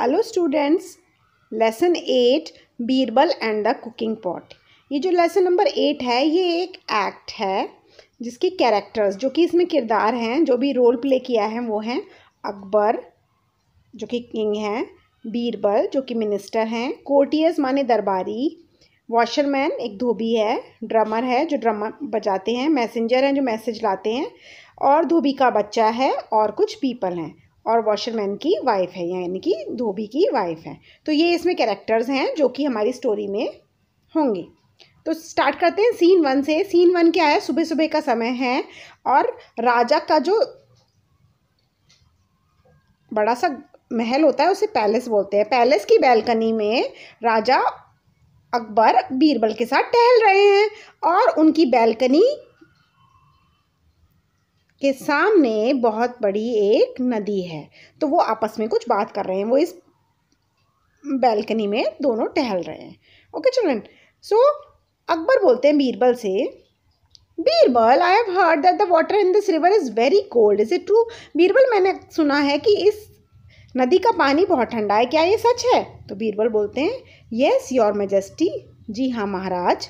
Hello students lesson eight Birbal and the cooking pot ये जो lesson number eight है ये एक एक्ट है जिसके कैरेक्टर्स जो कि इसमें किरदार हैं जो भी रोल प्ले किया है वो हैं अकबर जो कि किंग हैं बीरबल जो कि मिनिस्टर हैं कोर्टियर्स माने दरबारी वॉशरमैन एक धोबी है ड्रमर है जो ड्रमर बजाते हैं मैसेंजर हैं जो मैसेज लाते हैं और धोबी का बच्चा है और कुछ पीपल हैं और वॉशरमैन की वाइफ है यानी कि धोबी की वाइफ है तो ये इसमें कैरेक्टर्स हैं जो कि हमारी स्टोरी में होंगे तो स्टार्ट करते हैं सीन वन से सीन वन क्या है सुबह सुबह का समय है और राजा का जो बड़ा सा महल होता है उसे पैलेस बोलते हैं पैलेस की बैलकनी में राजा अकबर बीरबल के साथ टहल रहे हैं और उनकी बैलकनी के सामने बहुत बड़ी एक नदी है तो वो आपस में कुछ बात कर रहे हैं वो इस बैल्कनी में दोनों टहल रहे हैं ओके चिल्ड्रन सो अकबर बोलते हैं बीरबल से Birbal I have heard that the water in this river is very cold is it true Birbal मैंने सुना है कि इस नदी का पानी बहुत ठंडा है क्या ये सच है तो बीरबल बोलते हैं येस योर मेजेस्टी जी हाँ महाराज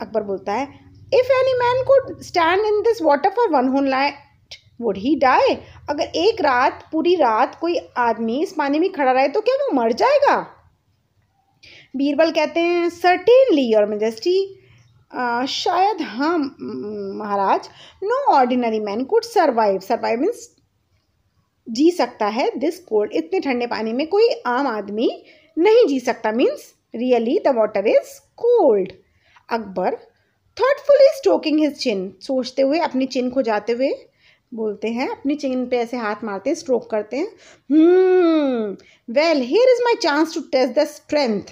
अकबर बोलता है इफ एनी मैन को stand in this water for one whole night would he die अगर एक रात पूरी रात कोई आदमी इस पानी में खड़ा रहे तो क्या वो मर जाएगा बीरबल कहते हैं सर्टेनली योर मजेस्टी शायद हाँ Maharaj no ordinary man could survive survive means जी सकता है दिस कोल्ड इतने ठंडे पानी में कोई आम आदमी नहीं जी सकता means really the water is cold Akbar thoughtfully stroking his chin सोचते हुए अपनी चिन को जाते हुए बोलते हैं अपनी चिन पे ऐसे हाथ मारते हैं स्ट्रोक करते हैं well here is my chance to test the strength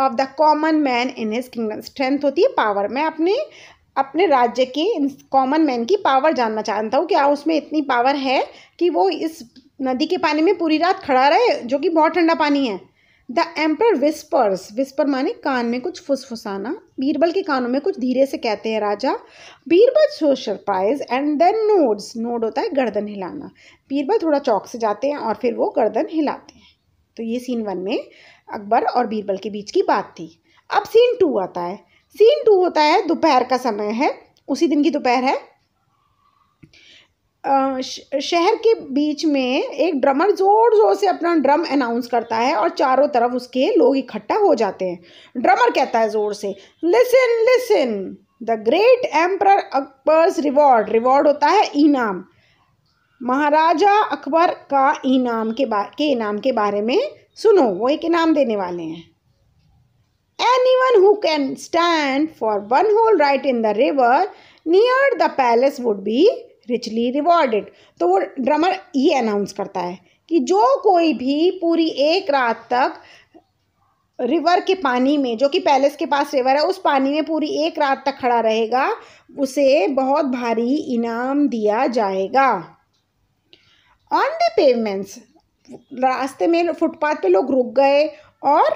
of the common man in his kingdom strength होती है पावर मैं अपने अपने राज्य के कॉमन मैन की पावर जानना चाहता हूँ क्या उसमें इतनी पावर है कि वो इस नदी के पानी में पूरी रात खड़ा रहे जो कि बहुत ठंडा पानी है द एम्पर विस्पर्स विस्पर माने कान में कुछ फुसफुसाना बीरबल के कानों में कुछ धीरे से कहते हैं राजा Birbal so surprise and then nods nod होता है गर्दन हिलाना बीरबल थोड़ा चौक से जाते हैं और फिर वो गर्दन हिलाते हैं तो ये सीन वन में अकबर और बीरबल के बीच की बात थी अब सीन टू आता है सीन टू होता है दोपहर का समय है उसी दिन की दोपहर है शहर के बीच में एक ड्रमर ज़ोर ज़ोर से अपना ड्रम अनाउंस करता है और चारों तरफ उसके लोग इकट्ठा हो जाते हैं ड्रमर कहता है ज़ोर से listen listen the great emperor Akbar's reward reward होता है इनाम महाराजा अकबर का इनाम के बा के इनाम के बारे में सुनो वो एक इनाम देने वाले हैं anyone who can stand for one whole right in the river near the palace would be richly rewarded तो वो ड्रमर ये अनाउंस करता है कि जो कोई भी पूरी एक रात तक रिवर के पानी में जो कि पैलेस के पास रिवर है उस पानी में पूरी एक रात तक खड़ा रहेगा उसे बहुत भारी इनाम दिया जाएगा ऑन द पेवमेंट्स रास्ते में फुटपाथ पे लोग रुक गए और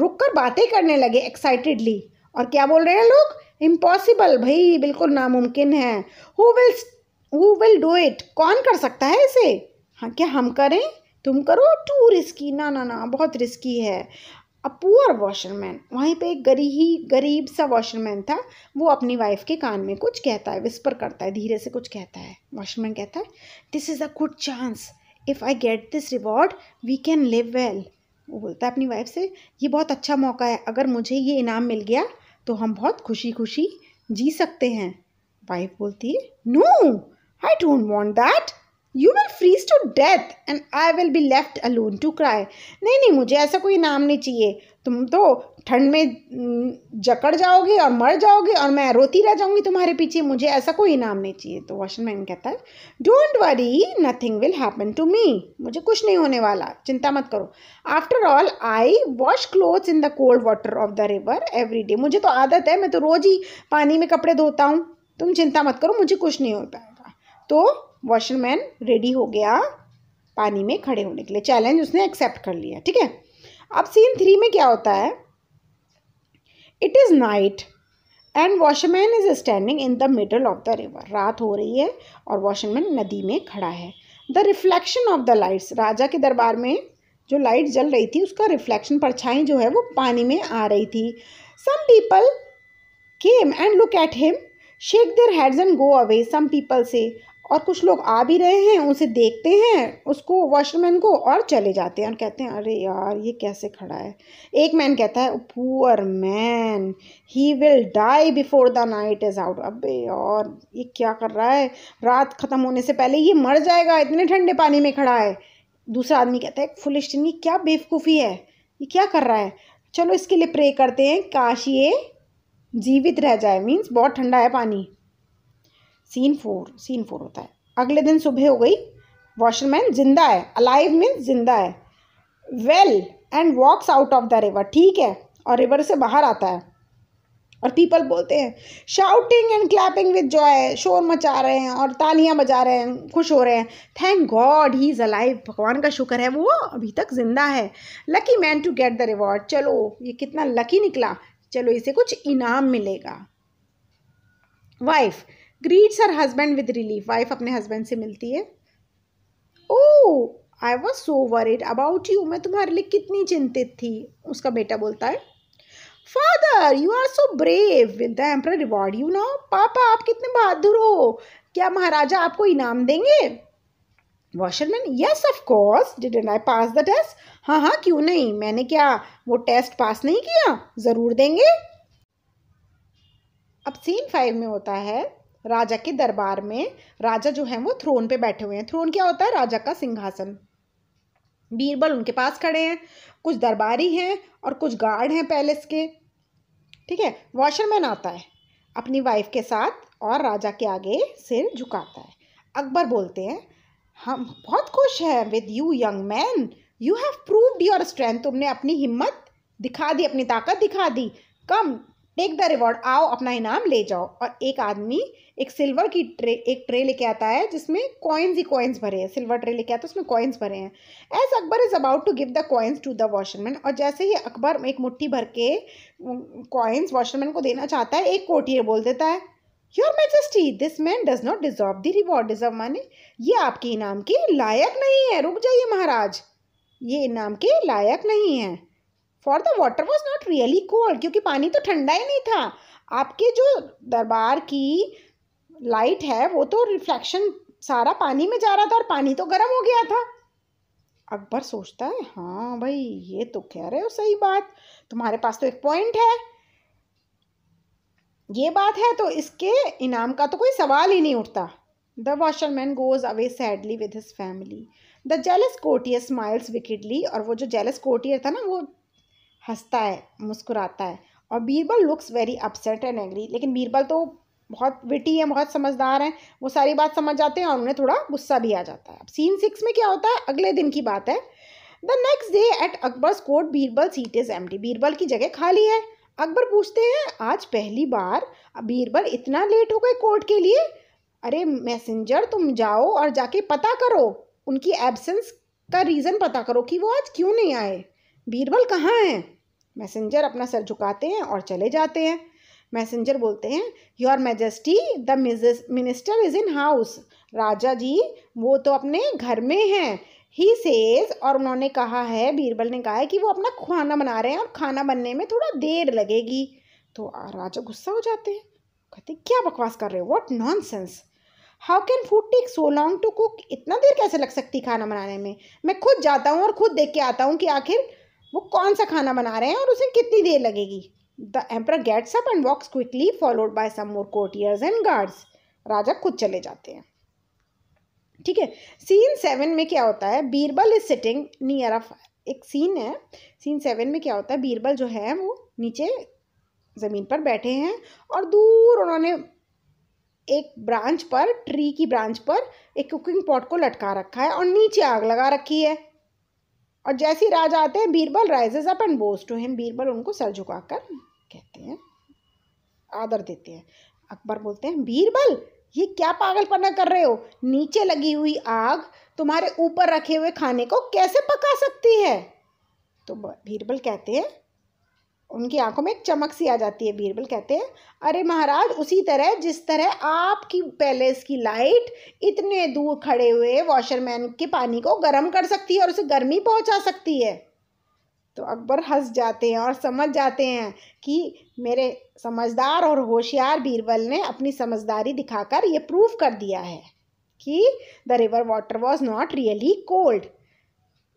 रुक कर बातें करने लगे एक्साइटेडली और क्या बोल रहे हैं लोग इम्पॉसिबल भाई बिल्कुल नामुमकिन है हु विल वो विल डू इट कौन कर सकता है इसे हाँ क्या हम करें तुम करो टू रिस्की ना ना ना बहुत रिस्की है अ पुअर वॉशरमैन वहीं पे एक ही गरीब सा वॉशरमैन था वो अपनी वाइफ के कान में कुछ कहता है विस्पर करता है धीरे से कुछ कहता है वॉशरमैन कहता है this is a good chance if I get this reward we can live well वो बोलता है अपनी वाइफ से ये बहुत अच्छा मौका है अगर मुझे ये इनाम मिल गया तो हम बहुत खुशी खुशी जी सकते हैं वाइफ बोलती है no no! I don't want that. You will freeze to death and I will be left alone to cry नहीं नहीं मुझे ऐसा कोई नाम नहीं चाहिए तुम तो ठंड में जकड़ जाओगे और मर जाओगे और मैं रोती रह जाऊंगी तुम्हारे पीछे मुझे ऐसा कोई इनाम नहीं चाहिए तो वॉशन मैन कहता है don't worry nothing will happen to me मुझे कुछ नहीं होने वाला चिंता मत करो after all I wash clothes in the cold water of the river every day मुझे तो आदत है मैं तो रोज़ ही पानी में कपड़े धोता हूँ तुम चिंता मत करो मुझे कुछ नहीं होता है तो वॉशरमैन रेडी हो गया पानी में खड़े होने के लिए चैलेंज उसने एक्सेप्ट कर लिया ठीक है अब सीन थ्री में क्या होता है it is night and washman is standing in the middle of the river रात हो रही है और वॉशमैन नदी में खड़ा है the reflection of the lights राजा के दरबार में जो लाइट जल रही थी उसका रिफ्लेक्शन परछाई जो है वो पानी में आ रही थी some people came and look at him shake their heads and go away some people से और कुछ लोग आ भी रहे हैं उसे देखते हैं उसको वॉशमैन को और चले जाते हैं और कहते हैं अरे यार ये कैसे खड़ा है एक मैन कहता है poor man he will die before the night is out अबे और ये क्या कर रहा है रात ख़त्म होने से पहले ये मर जाएगा इतने ठंडे पानी में खड़ा है दूसरा आदमी कहता है फुलिस्टिन ये क्या बेवकूफ़ी है ये क्या कर रहा है चलो इसके लिए प्रे करते हैं काश ये जीवित रह जाए मीन्स बहुत ठंडा है पानी सीन फोर सीन फोर होता है अगले दिन सुबह हो गई वॉशरमैन जिंदा है अलाइव मीन्स जिंदा है well and walks out of the river ठीक है और रिवर से बाहर आता है और पीपल बोलते हैं shouting and clapping with joy शोर मचा रहे हैं और तालियां बजा रहे हैं खुश हो रहे हैं thank God he is alive भगवान का शुक्र है वो अभी तक ज़िंदा है lucky man to get the reward चलो ये कितना लकी निकला चलो इसे कुछ इनाम मिलेगा wife greets her husband with relief wife अपने हस्बैंड से मिलती है oh I was so worried about you मैं तुम्हारे लिए कितनी चिंतित थी उसका बेटा बोलता है father you are so brave with the emperor reward you know पापा आप कितने बहादुर हो क्या महाराजा आपको इनाम देंगे washerman yes of course and I pass the test हाँ हाँ क्यों नहीं मैंने क्या वो टेस्ट पास नहीं किया ज़रूर देंगे अब सीन फाइव में होता है राजा के दरबार में राजा जो है वो थ्रोन पे बैठे हुए हैं थ्रोन क्या होता है राजा का सिंहासन बीरबल उनके पास खड़े हैं कुछ दरबारी हैं और कुछ गार्ड हैं पैलेस के ठीक है वॉशरमैन आता है अपनी वाइफ के साथ और राजा के आगे सिर झुकाता है अकबर बोलते हैं हम बहुत खुश हैं with you young man you have proved your strength तुमने अपनी हिम्मत दिखा दी अपनी ताकत दिखा दी कम टेक द रिवॉर्ड आओ अपना इनाम ले जाओ और एक आदमी एक सिल्वर की ट्रे एक ट्रे लेके आता है जिसमें कॉइन्स ही कॉइन्स भरे हैं सिल्वर ट्रे लेके आता है उसमें कॉइन्स भरे हैं as Akbar is about to give the coins to the washerman और जैसे ही अकबर एक मुट्ठी भर के कॉइन्स वॉशरमैन को देना चाहता है एक कोटियर बोल देता है your majesty this man does not deserve the reward deserve माने ये आपके इनाम के लायक नहीं है रुक जाइए महाराज ये इनाम के लायक नहीं है for the water was not really cold क्योंकि पानी तो ठंडा ही नहीं था आपके जो दरबार की लाइट है वो तो रिफ्लेक्शन सारा पानी में जा रहा था और पानी तो गर्म हो गया था अकबर सोचता है हाँ भाई ये तो कह रहे हो सही बात तुम्हारे पास तो एक पॉइंट है ये बात है तो इसके इनाम का तो कोई सवाल ही नहीं उठता the washerman goes away sadly with his family the jealous courtier smiles wickedly और वो जो जेलस कोटियर था ना वो हंसता है मुस्कुराता है और Birbal looks very upset and angry लेकिन बीरबल तो बहुत विटी हैं बहुत समझदार हैं वो सारी बात समझ जाते हैं और उन्हें थोड़ा गुस्सा भी आ जाता है अब सीन सिक्स में क्या होता है अगले दिन की बात है the next day at Akbar's court Birbal seat is एम बीरबल की जगह खाली है अकबर पूछते हैं आज पहली बार बीरबल इतना लेट हो गए कोर्ट के लिए अरे मैसेंजर तुम जाओ और जाके पता करो उनकी एब्सेंस का रीज़न पता करो कि वो आज क्यों नहीं आए बीरबल कहाँ हैं मैसेंजर अपना सर झुकाते हैं और चले जाते हैं मैसेंजर बोलते हैं your majesty the minister is in house राजा जी वो तो अपने घर में हैं ही सेज और उन्होंने कहा है बीरबल ने कहा है कि वो अपना खाना बना रहे हैं और खाना बनने में थोड़ा देर लगेगी तो राजा गुस्सा हो जाते हैं कहते क्या बकवास कर रहे हो what nonsense how can food take so long to cook इतना देर कैसे लग सकती खाना बनाने में मैं खुद जाता हूँ और खुद देख के आता हूँ कि आखिर वो कौन सा खाना बना रहे हैं और उसे कितनी देर लगेगी the emperor gets up and walks quickly followed by some more courtiers and guards राजा खुद चले जाते हैं ठीक है सीन सेवन में क्या होता है बीरबल इज सिटिंग नियर अफ एक सीन है सीन सेवन में क्या होता है बीरबल जो है वो नीचे ज़मीन पर बैठे हैं और दूर उन्होंने एक ब्रांच पर ट्री की ब्रांच पर एक कुकिंग पॉट को लटका रखा है और नीचे आग लगा रखी है और जैसे ही राजा आते हैं Birbal rises up and bows to him Birbal उनको सर झुकाकर कहते हैं आदर देते हैं अकबर बोलते हैं बीरबल ये क्या पागलपना कर रहे हो नीचे लगी हुई आग तुम्हारे ऊपर रखे हुए खाने को कैसे पका सकती है तो बीरबल कहते हैं उनकी आंखों में एक चमक सी आ जाती है बीरबल कहते हैं अरे महाराज उसी तरह जिस तरह आपकी पैलेस की लाइट इतने दूर खड़े हुए वॉशरमैन के पानी को गर्म कर सकती है और उसे गर्मी पहुंचा सकती है तो अकबर हंस जाते हैं और समझ जाते हैं कि मेरे समझदार और होशियार बीरबल ने अपनी समझदारी दिखाकर ये प्रूफ कर दिया है कि the river water was not really cold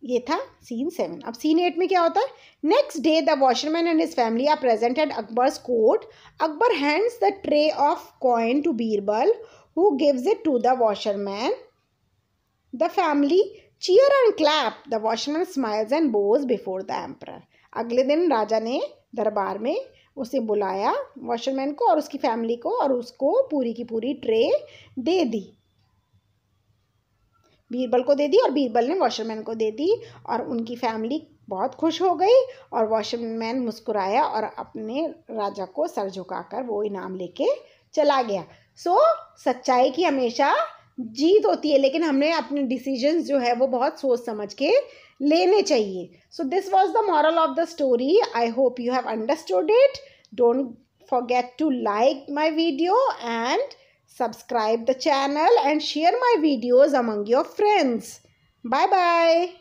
ये था सीन सेवन अब सीन एट में क्या होता है next day the washerman and his family are present at Akbar court Akbar hands the tray of coin to Birbal who gives it to the washerman the family cheer and clap the washerman smiles and bows before the emperor अगले दिन राजा ने दरबार में उसे बुलाया washerman को और उसकी फैमिली को और उसको पूरी की पूरी ट्रे दे दी बीरबल को दे दी और बीरबल ने वॉशरमैन को दे दी और उनकी फैमिली बहुत खुश हो गई और वॉशरमैन मुस्कुराया और अपने राजा को सर झुकाकर वो इनाम लेके चला गया सो so, सच्चाई की हमेशा जीत होती है लेकिन हमने अपने डिसीजंस जो है वो बहुत सोच समझ के लेने चाहिए so this was the moral of the story I hope you have understood it don't get to like my video and Subscribe the channel and share my videos among your friends. Bye-bye.